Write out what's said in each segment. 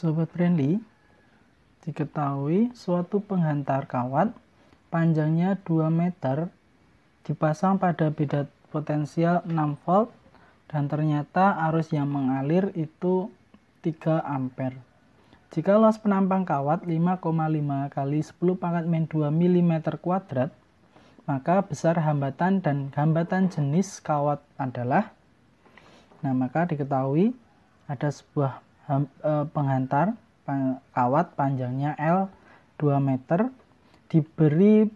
Sobat friendly, diketahui suatu penghantar kawat panjangnya 2 meter dipasang pada bidat potensial 6 volt dan ternyata arus yang mengalir itu 3 ampere. Jika luas penampang kawat 5,5 kali 10 pangkat min 2 mm kuadrat, maka besar hambatan dan hambatan jenis kawat adalah Nah, maka diketahui ada sebuah Eh, penghantar kawat panjangnya L 2 meter diberi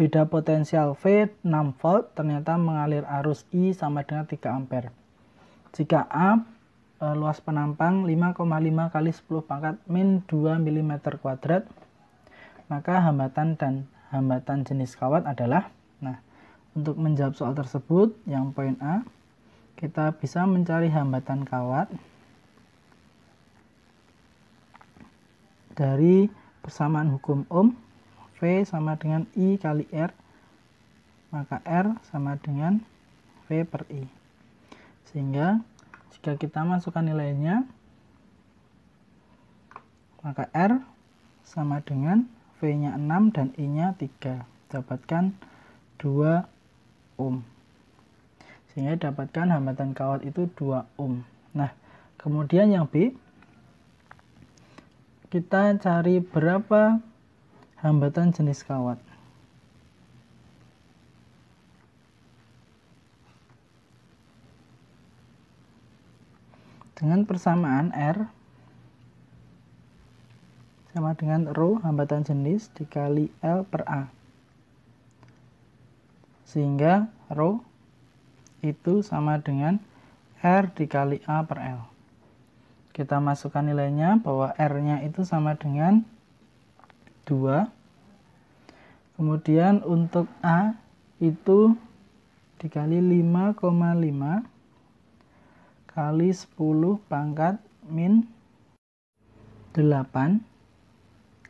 beda potensial V 6 volt ternyata mengalir arus I sama dengan 3 ampere. Jika A eh, luas penampang 5,5 kali 10 pangkat min 2 mm kuadrat maka hambatan dan hambatan jenis kawat adalah nah untuk menjawab soal tersebut yang poin A kita bisa mencari hambatan kawat dari persamaan hukum Ohm V sama dengan I kali R maka R sama dengan V per I sehingga jika kita masukkan nilainya maka R sama dengan V nya 6 dan I nya 3 dapatkan 2 ohm sehingga dapatkan hambatan kawat itu 2 ohm nah kemudian yang B kita cari berapa hambatan jenis kawat. Dengan persamaan R sama dengan rho hambatan jenis dikali L per A. Sehingga rho itu sama dengan R dikali A per L kita masukkan nilainya bahwa R-nya itu sama dengan 2. Kemudian untuk A itu dikali 5,5 kali 10 pangkat min 8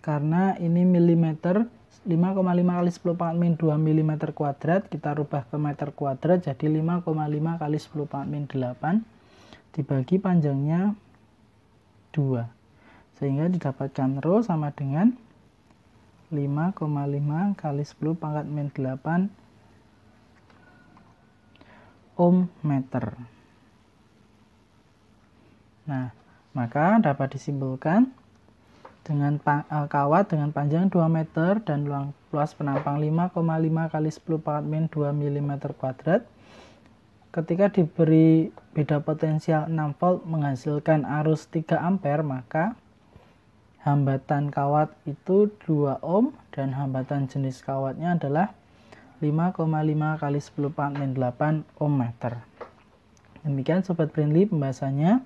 karena ini milimeter 5,5 kali 10 pangkat min 2 mm kuadrat kita rubah ke meter kuadrat jadi 5,5 kali 10 pangkat min 8 dibagi panjangnya 2 sehingga didapatkan rho sama dengan 5,5 kali 10 pangkat min 8 ohm meter nah maka dapat disimpulkan dengan e, kawat dengan panjang 2 meter dan luas penampang 5,5 kali 10 pangkat min 2 mm kuadrat Ketika diberi beda potensial 6 volt menghasilkan arus 3 ampere, maka hambatan kawat itu 2 ohm dan hambatan jenis kawatnya adalah 5,5 kali 10 pangkat 8 ohm meter. Demikian Sobat friendly pembahasannya.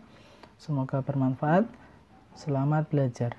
Semoga bermanfaat. Selamat belajar.